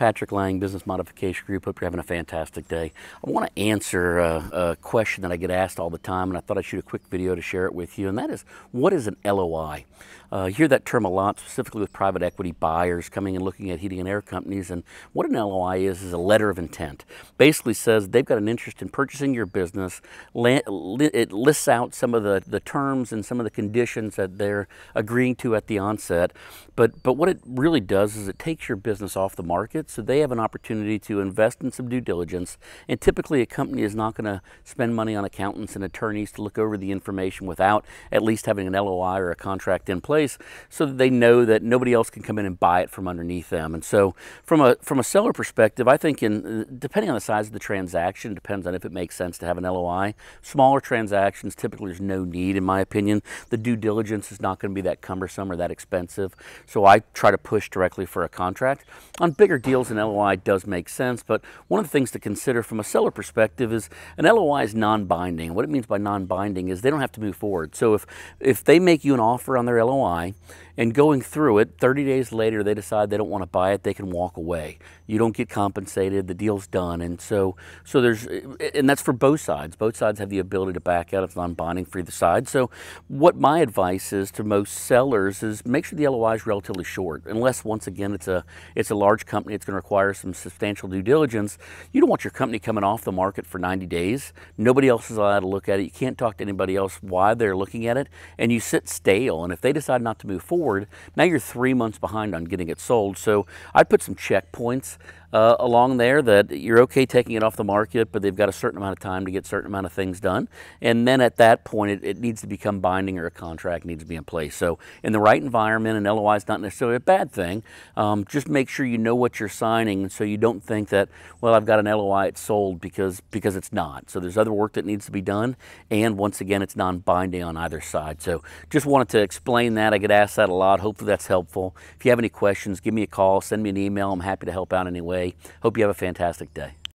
Patrick Lang, Business Modification Group. Hope you're having a fantastic day. I want to answer a, a, question that I get asked all the time, and I thought I'd shoot a quick video to share it with you, and that is, what is an LOI? Uh, hear that term a lot, specifically with private equity buyers coming and looking at heating and air companies, and what an LOI is is a letter of intent. Basically says they've got an interest in purchasing your business. It lists out some of the, the terms and some of the conditions that they're agreeing to at the onset, but, but what it really does is it takes your business off the market so they have an opportunity to invest in some due diligence. And typically, a company is not going to spend money on accountants and attorneys to look over the information without at least having an LOI or a contract in place so that they know that nobody else can come in and buy it from underneath them. And so, from a, from a seller perspective, I think, in, depending on the size of the transaction, depends on if it makes sense to have an LOI. Smaller transactions, typically, there's no need, in my opinion. The due diligence is not going to be that cumbersome or that expensive. So, I try to push directly for a contract. On bigger deals, deals, an LOI does make sense, but one of the things to consider from a seller perspective is an LOI is non-binding. What it means by non-binding is they don't have to move forward. So if, if they make you an offer on their LOI and going through it 30 days later they decide they don't want to buy it they can walk away you don't get compensated the deal's done and so so there's and that's for both sides both sides have the ability to back out if non-binding for either side so what my advice is to most sellers is make sure the LOI is relatively short unless once again it's a it's a large company it's going to require some substantial due diligence you don't want your company coming off the market for 90 days nobody else is allowed to look at it you can't talk to anybody else why they're looking at it and you sit stale and if they decide not to move forward forward, now you're three months behind on getting it sold. So I put some checkpoints uh, along there that you're okay taking it off the market, but they've got a certain amount of time to get certain amount of things done. And then at that point, it, it needs to become binding or a contract needs to be in place. So in the right environment, an LOI is not necessarily a bad thing. Um, just make sure you know what you're signing so you don't think that, well, I've got an LOI, it's sold because, because it's not. So there's other work that needs to be done. And once again, it's non-binding on either side. So just wanted to explain that. I get asked that a lot. Hopefully that's helpful. If you have any questions, give me a call, send me an email. I'm happy to help out anyway. Hope you have a fantastic day.